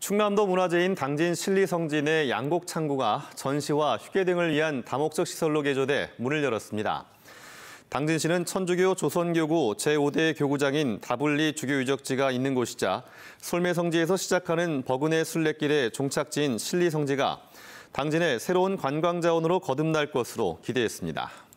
충남도 문화재인 당진 실리성진의 양곡 창구가 전시와 휴게 등을 위한 다목적 시설로 개조돼 문을 열었습니다. 당진시는 천주교 조선교구 제5대 교구장인 다불리 주교유적지가 있는 곳이자 솔매성지에서 시작하는 버그네 순례길의 종착지인 실리성지가 당진의 새로운 관광자원으로 거듭날 것으로 기대했습니다.